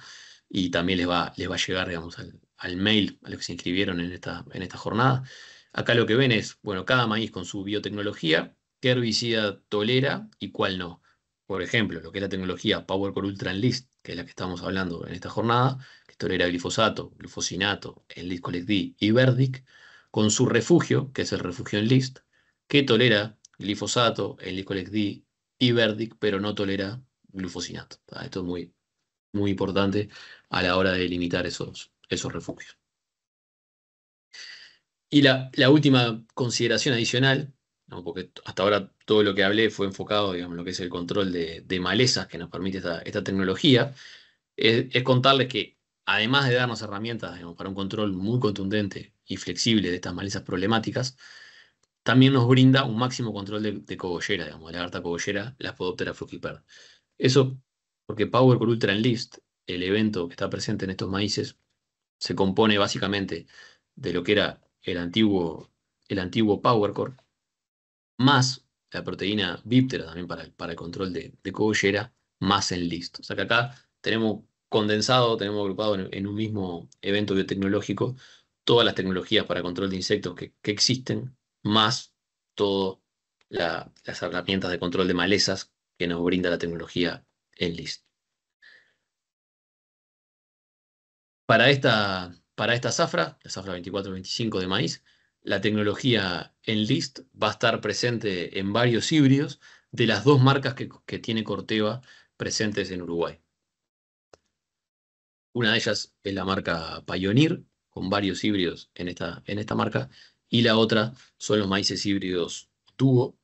y también les va, les va a llegar, digamos, al, mail a los que se inscribieron en esta, en esta jornada. Acá lo que ven es, bueno, cada maíz con su biotecnología, qué herbicida tolera y cuál no. Por ejemplo, lo que es la tecnología PowerCore Ultra Enlist, que es la que estamos hablando en esta jornada, que tolera glifosato, glufosinato, Enlist D y Verdic, con su refugio, que es el refugio Enlist, que tolera glifosato, el Licolectí D y Verdic, pero no tolera glufosinato. Ah, esto es muy, muy importante a la hora de limitar esos, esos refugios. Y la, última consideración adicional, porque hasta ahora todo lo que hablé fue enfocado digamos, en lo que es el control de, malezas que nos permite esta, tecnología, es, contarles que además de darnos herramientas para un control muy contundente y flexible de estas malezas problemáticas, también nos brinda un máximo control de, cogollera, digamos, de la harta cogollera, la podóptera frugiper. Eso porque Power Core Ultra Enlist, el evento que está presente en estos maíces, se compone básicamente de lo que era el antiguo, el antiguo Power Core, más la proteína Biptera también para, para el control de, cogollera, más Enlist. O sea que acá tenemos condensado, tenemos agrupado en, un mismo evento biotecnológico todas las tecnologías para control de insectos que existen más todas las herramientas de control de malezas que nos brinda la tecnología en List. Para esta, para esta zafra, la zafra 24-25 de maíz, la tecnología en List va a estar presente en varios híbridos de las dos marcas que, tiene Corteva presentes en Uruguay. Una de ellas es la marca Pioneer, con varios híbridos en esta, en esta marca, y la otra son los maíces híbridos tubo.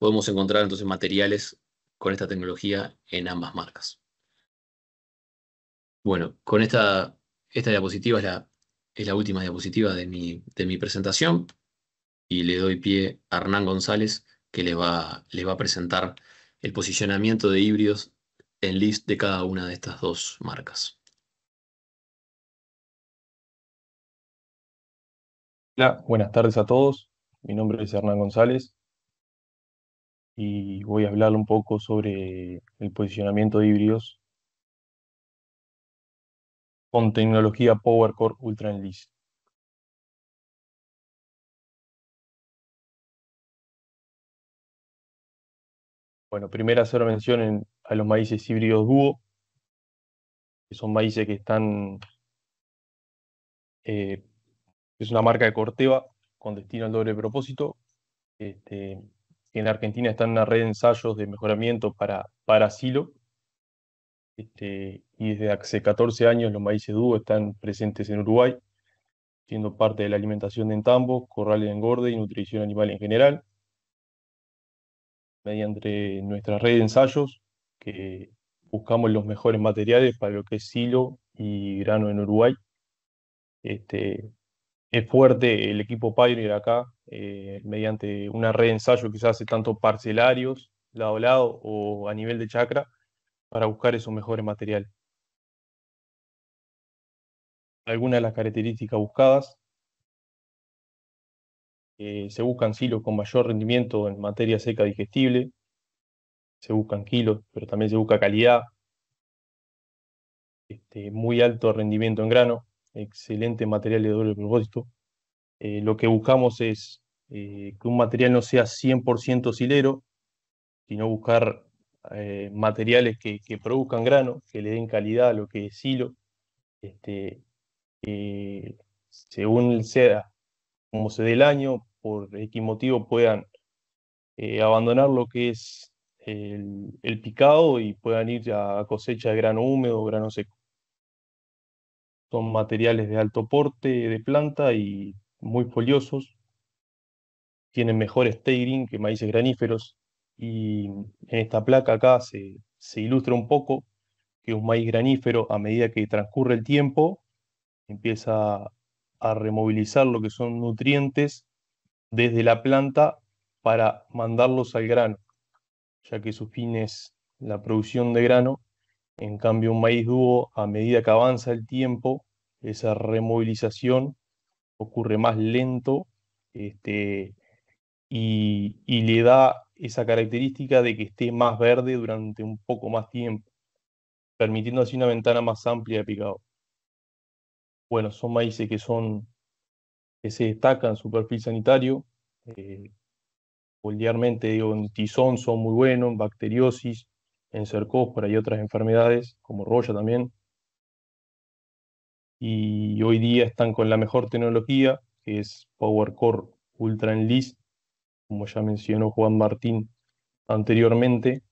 Podemos encontrar entonces materiales con esta tecnología en ambas marcas. Bueno, con esta, diapositiva es la, última diapositiva de mi, de mi presentación y le doy pie a Hernán González que le va, va a presentar el posicionamiento de híbridos en list de cada una de estas dos marcas. Hola, buenas tardes a todos. Mi nombre es Hernán González y voy a hablar un poco sobre el posicionamiento de híbridos con tecnología PowerCore Ultra Enlist. Bueno, primero hacer mención a los maíces híbridos dúo, que son maíces que están eh, es una marca de Corteva con destino al doble propósito. Este, en Argentina están en una red de ensayos de mejoramiento para, para silo este, y desde hace 14 años los maíces dúo están presentes en Uruguay, siendo parte de la alimentación de entambos, corrales de engorde y nutrición animal en general. Mediante nuestra red de ensayos, que buscamos los mejores materiales para lo que es silo y grano en Uruguay. Este, es fuerte el equipo Pioneer acá, eh, mediante una red de ensayo que se hace tanto parcelarios, lado a lado o a nivel de chacra, para buscar esos mejores materiales. Algunas de las características buscadas. Eh, se buscan silos con mayor rendimiento en materia seca digestible. Se buscan kilos, pero también se busca calidad. Este, muy alto rendimiento en grano, excelente material de doble propósito. Eh, lo que buscamos es eh, que un material no sea 100% silero, sino buscar eh, materiales que, produzcan grano, que le den calidad a lo que es silo. Este, según sea, como se dé el año, por X motivo puedan abandonar lo que es el, el, picado y puedan ir a cosecha de grano húmedo o grano seco. Son materiales de alto porte de planta y muy foliosos. Tienen mejor stairing que maíces graníferos. Y en esta placa acá se, se ilustra un poco que un maíz granífero, a medida que transcurre el tiempo, empieza a removilizar lo que son nutrientes desde la planta para mandarlos al grano, ya que su fin es la producción de grano en cambio, un maíz dúo, a medida que avanza el tiempo, esa removilización ocurre más lento este, y, le da esa característica de que esté más verde durante un poco más tiempo, permitiendo así una ventana más amplia de picado. Bueno, son maíces que son que se destacan su perfil sanitario. Eh, digo, en tizón son muy buenos, en bacteriosis, en cercóspora y otras enfermedades, como roya también. Y hoy día están con la mejor tecnología, que es PowerCore Ultra Enlist, como ya mencionó Juan Martín anteriormente.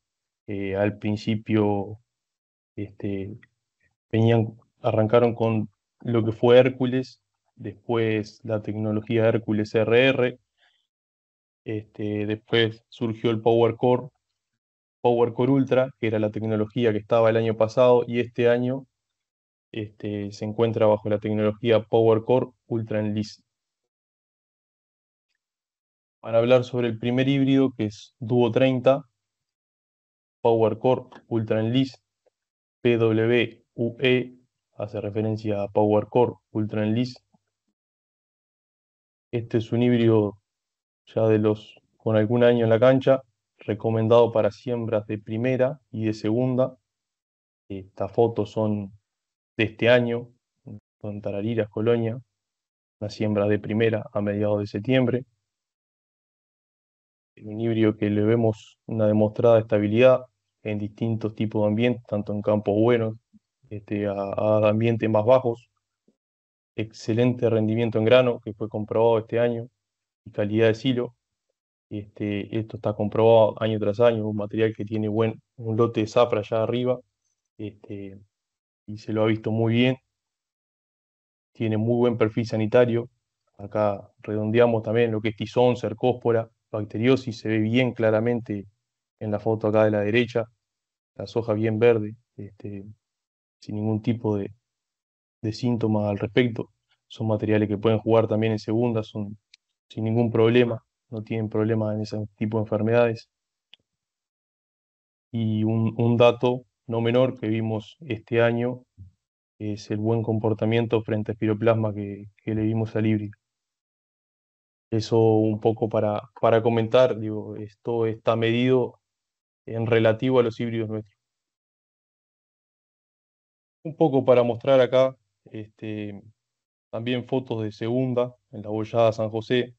Eh, al principio este, venían, arrancaron con lo que fue Hércules, después la tecnología Hércules RR, este, después surgió el PowerCore Power Core Ultra, que era la tecnología que estaba el año pasado y este año este, se encuentra bajo la tecnología Power Core Ultra Enlist. Para hablar sobre el primer híbrido, que es Duo 30, Power Core Ultra Enlist, PWUE, hace referencia a Power Core Ultra Enlist. Este es un híbrido ya de los con algún año en la cancha, recomendado para siembras de primera y de segunda. Estas fotos son de este año, en Tarariras, Colonia, una siembra de primera a mediados de septiembre. Un híbrido que le vemos una demostrada estabilidad en distintos tipos de ambientes, tanto en campos buenos este, a, a ambientes más bajos. Excelente rendimiento en grano que fue comprobado este año y calidad de silo, este, esto está comprobado año tras año, un material que tiene buen, un lote de zafra allá arriba, este, y se lo ha visto muy bien. Tiene muy buen perfil sanitario. Acá redondeamos también lo que es tizón, cercóspora, bacteriosis, se ve bien claramente en la foto acá de la derecha, las hojas bien verdes, este, sin ningún tipo de, síntoma síntomas al respecto. Son materiales que pueden jugar también en segunda, son sin ningún problema no tienen problemas en ese tipo de enfermedades. Y un, dato no menor que vimos este año es el buen comportamiento frente a espiroplasma que, le vimos al híbrido. Eso un poco para, para comentar, digo, esto está medido en relativo a los híbridos nuestros. Un poco para mostrar acá este, también fotos de segunda en la bollada San José,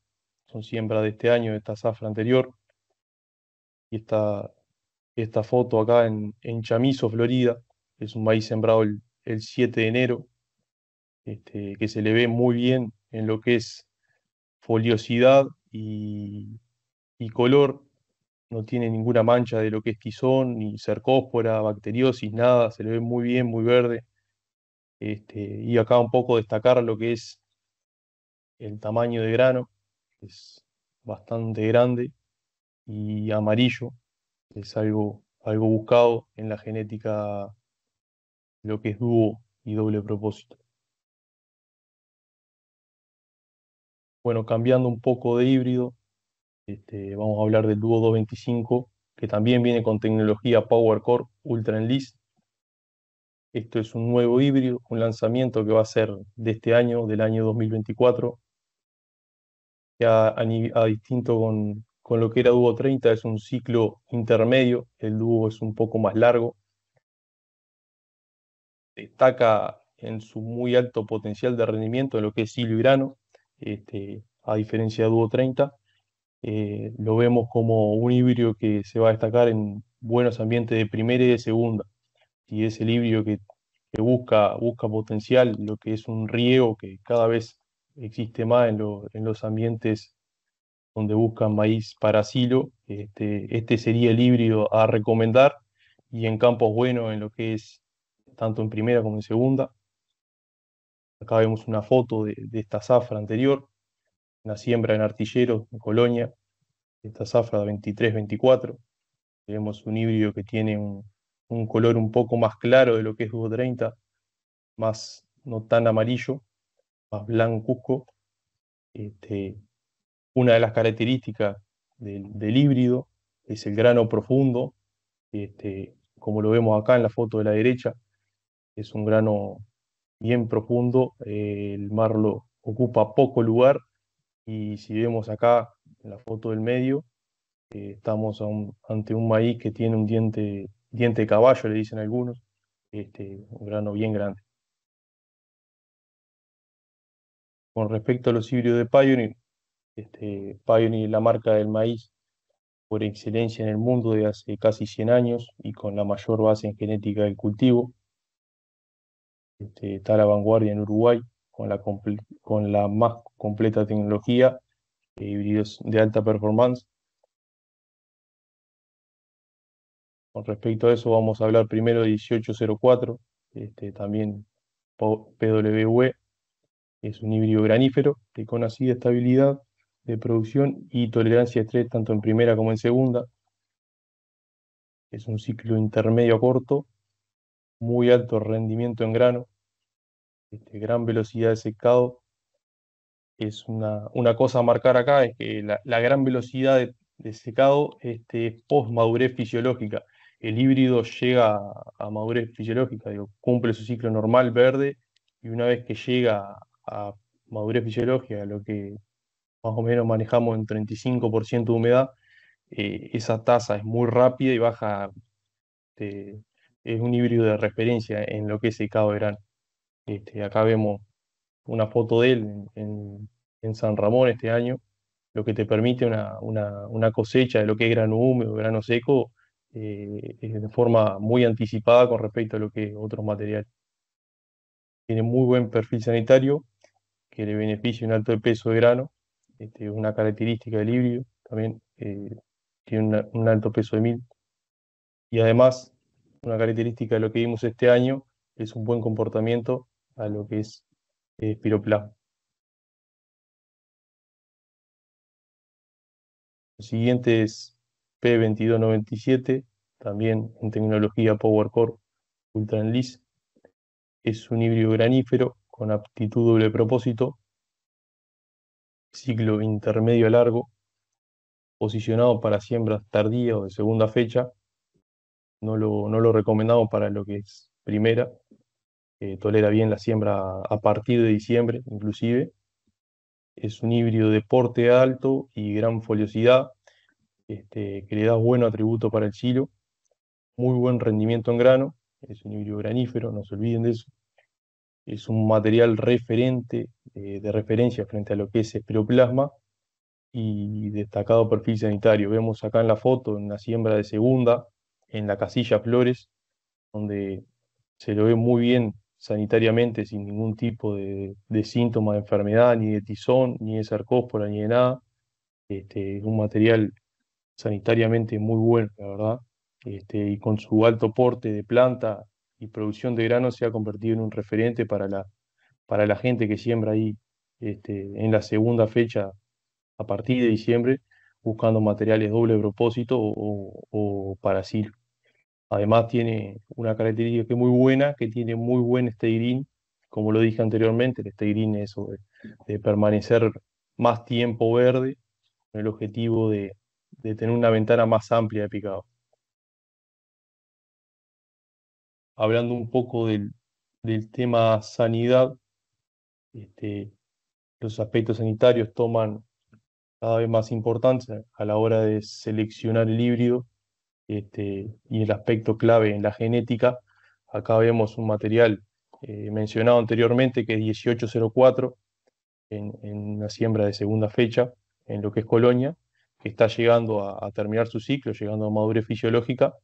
son siembra de este año, de esta zafra anterior. Y esta, esta foto acá en, en Chamizo, Florida, es un maíz sembrado el, 7 de enero, este, que se le ve muy bien en lo que es foliosidad y, color. No tiene ninguna mancha de lo que es tizón, ni cercóspora, bacteriosis, nada. Se le ve muy bien, muy verde. Este, y acá un poco destacar lo que es el tamaño de grano, es bastante grande y amarillo, es algo, algo buscado en la genética, lo que es dúo y doble propósito. Bueno, cambiando un poco de híbrido, este, vamos a hablar del dúo 225, que también viene con tecnología power core Ultra Enlist. Esto es un nuevo híbrido, un lanzamiento que va a ser de este año, del año 2024 a, distinto con, lo que era Dúo 30, es un ciclo intermedio, el dúo es un poco más largo. Destaca en su muy alto potencial de rendimiento en lo que es silo y este, a diferencia de Dúo 30. Eh, lo vemos como un híbrido que se va a destacar en buenos ambientes de primera y de segunda. Y es el híbrido que, que busca, busca potencial, lo que es un riego que cada vez existe más en, los ambientes donde buscan maíz para asilo. Este, este, sería el híbrido a recomendar y en campos buenos en lo que es tanto en primera como en segunda. Acá vemos una foto de, esta zafra anterior, una siembra en artilleros en Colonia, esta zafra de 23-24. Vemos un híbrido que tiene un, color un poco más claro de lo que es 2.30, 30, más no tan amarillo, Blanco este, una de las características del, híbrido es el grano profundo, este, como lo vemos acá en la foto de la derecha, es un grano bien profundo, el el lo ocupa poco lugar y si vemos acá en la foto del medio, eh, estamos ante un maíz que tiene un diente, diente de caballo, le dicen algunos, este, un grano bien grande. con respecto a los híbridos de Pioneer, este, Pioneer es la marca del maíz por excelencia en el mundo de hace casi 100 años y con la mayor base en genética del cultivo. Este, está a la vanguardia en Uruguay con la, más completa tecnología, de eh, híbridos de alta performance. Con respecto a eso vamos a hablar primero de 1804, este, también PWE, es un híbrido granífero de con estabilidad de producción y tolerancia a estrés tanto en primera como en segunda. Es un ciclo intermedio corto, muy alto rendimiento en grano, este, gran velocidad de secado. Es una, una, cosa a marcar acá, es que la, gran velocidad de, secado este, es post madurez fisiológica. El híbrido llega a, madurez fisiológica, cumple su ciclo normal verde y una vez que llega a madurez fisiológica, lo que más o menos manejamos en 35% de humedad, eh, esa tasa es muy rápida y baja, es un híbrido de referencia en lo que es secado verano. Este, acá vemos una foto de él en, San Ramón este año, lo que te permite una, una, cosecha de lo que es grano húmedo, grano seco, eh, de forma muy anticipada con respecto a lo que es otro material. Tiene muy buen perfil sanitario, que le beneficia un alto peso de grano, este, una característica del híbrido, también eh, tiene un alto peso de mil. Y además, una característica de lo que vimos este año es un buen comportamiento a lo que es eh, piroplasma. siguiente es P2297, también en tecnología PowerCore Ultra Enlist. Es un híbrido granífero con aptitud doble propósito, ciclo intermedio largo, posicionado para siembras tardías o de segunda fecha, no lo, no lo recomendamos para lo que es primera, tolera bien la siembra a partir de diciembre inclusive, es un híbrido de porte alto y gran foliosidad, este, que le da buen atributo para el silo, muy buen rendimiento en grano, es un híbrido granífero, no se olviden de eso, es un material referente, eh, de referencia frente a lo que es esperoplasma y destacado perfil sanitario. Vemos acá en la foto, en la siembra de segunda, en la casilla Flores, donde se lo ve muy bien sanitariamente, sin ningún tipo de, síntoma de enfermedad, ni de tizón, ni de sarcóspora, ni de nada. Este, un material sanitariamente muy bueno, la verdad, este, y con su alto porte de planta y producción de grano se ha convertido en un referente para la, para la gente que siembra ahí este, en la segunda fecha a partir de diciembre, buscando materiales doble propósito o, para silo. Además tiene una característica que es muy buena, que tiene muy buen stay como lo dije anteriormente, el stay green es de permanecer más tiempo verde, con el objetivo de, de tener una ventana más amplia de picado. hablando un poco del, tema sanidad, este, los aspectos sanitarios toman cada vez más importancia a la hora de seleccionar el híbrido este, y el aspecto clave en la genética. Acá vemos un material eh, mencionado anteriormente que es 1804 en, una siembra de segunda fecha en lo que es Colonia, que está llegando a terminar su ciclo, llegando a madurez fisiológica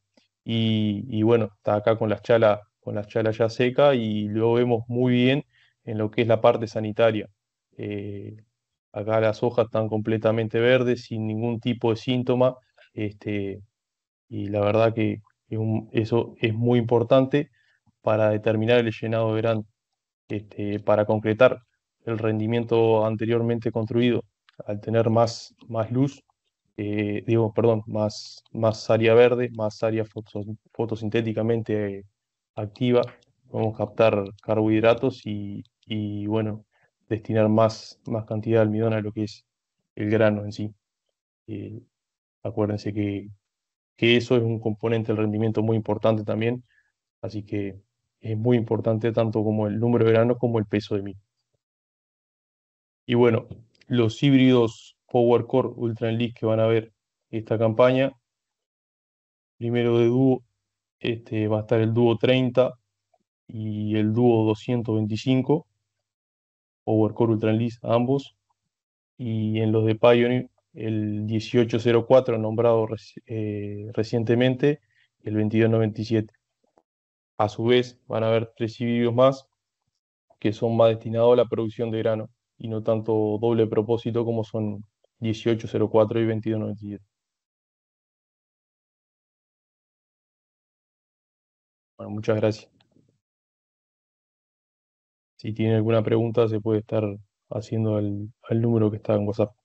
y, bueno, está acá con las chala, con las ya seca y lo vemos muy bien en lo que es la parte sanitaria. Eh, acá las hojas están completamente verdes, sin ningún tipo de síntoma, este, y la verdad que eso es muy importante para determinar el llenado de verano, este, para concretar el rendimiento anteriormente construido. Al tener más, más luz, eh, digo, perdón, más, más área verde, más área fotosintéticamente activa, vamos a captar carbohidratos y, bueno, destinar más, más cantidad de almidón a lo que es el grano en sí. Eh, acuérdense que, que eso es un componente del rendimiento muy importante también, así que es muy importante tanto como el número de grano como el peso de mil. Y bueno, los híbridos Power Core Ultra League que van a ver esta campaña. Primero de dúo, este, va a estar el dúo 30 y el dúo 225, Power Core Ultra League ambos. Y en los de Pioneer, el 1804 nombrado eh, recientemente y el 2297. A su vez, van a haber tres vídeos más que son más destinados a la producción de grano y no tanto doble propósito como son 1804 y 2297. Bueno, muchas gracias. Si tiene alguna pregunta, se puede estar haciendo al, al número que está en WhatsApp.